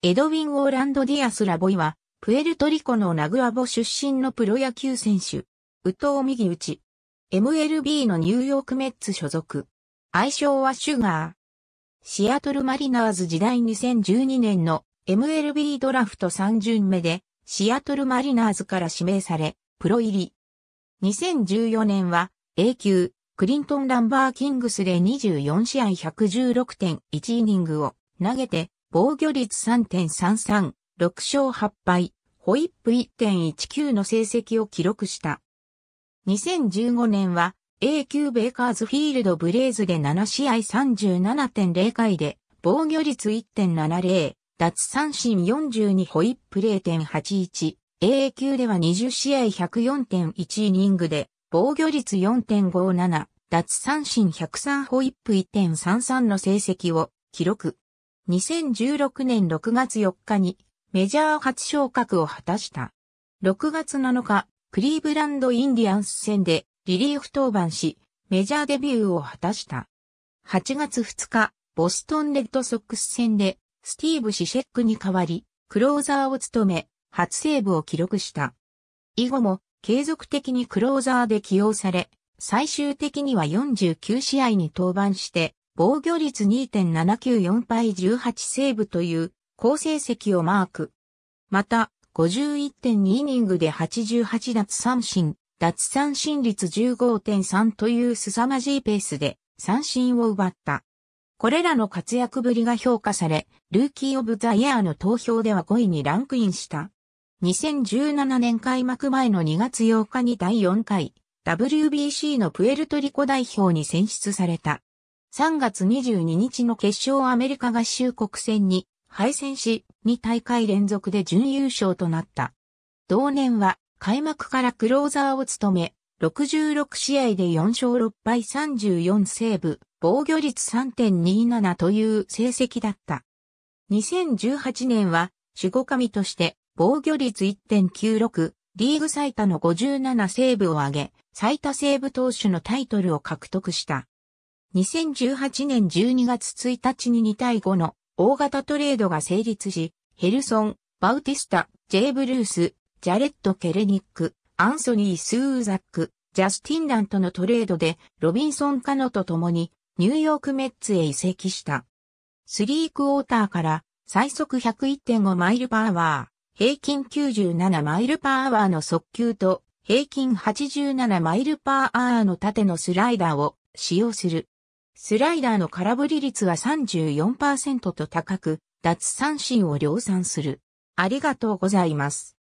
エドウィン・オーランド・ディアス・ラボイは、プエルトリコのナグアボ出身のプロ野球選手、ウトウ右打ち。MLB のニューヨークメッツ所属。愛称はシュガー。シアトルマリナーズ時代2012年の MLB ドラフト3巡目で、シアトルマリナーズから指名され、プロ入り。2014年は、A 級、クリントン・ランバー・キングスで24試合116.1イニングを投げて、防御率3.33、6勝8敗、ホイップ1.19の成績を記録した。2015年は A 級ベイカーズフィールドブレイズで7試合37.0回で防御率1.70、脱三振42ホイップ0.81、A 級では20試合104.1イニングで防御率4.57、脱三振103ホイップ1.33の成績を記録。2016年6月4日にメジャー初昇格を果たした。6月7日、クリーブランドインディアンス戦でリリーフ登板し、メジャーデビューを果たした。8月2日、ボストンレッドソックス戦でスティーブ・シシェックに代わり、クローザーを務め、初セーブを記録した。以後も継続的にクローザーで起用され、最終的には49試合に登板して、防御率2.794敗18セーブという好成績をマーク。また、51.2イニングで88奪三振、奪三振率15.3という凄まじいペースで三振を奪った。これらの活躍ぶりが評価され、ルーキー・オブ・ザ・イヤーの投票では5位にランクインした。2017年開幕前の2月8日に第4回 WBC のプエルトリコ代表に選出された。3月22日の決勝アメリカ合衆国戦に敗戦し、2大会連続で準優勝となった。同年は開幕からクローザーを務め、66試合で4勝6敗34セーブ、防御率3.27という成績だった。2018年は守護神として防御率1.96、リーグ最多の57セーブを挙げ、最多セーブ投手のタイトルを獲得した。2018年12月1日に2対5の大型トレードが成立し、ヘルソン、バウティスタ、ジェイ・ブルース、ジャレット・ケレニック、アンソニー・スーザック、ジャスティン・ランとのトレードで、ロビンソン・カノと共に、ニューヨーク・メッツへ移籍した。スリークォーターから、最速101.5マイルパワー、平均97マイルパーワーの速球と、平均87マイルパーアーの縦のスライダーを使用する。スライダーの空振り率は34%と高く、脱三振を量産する。ありがとうございます。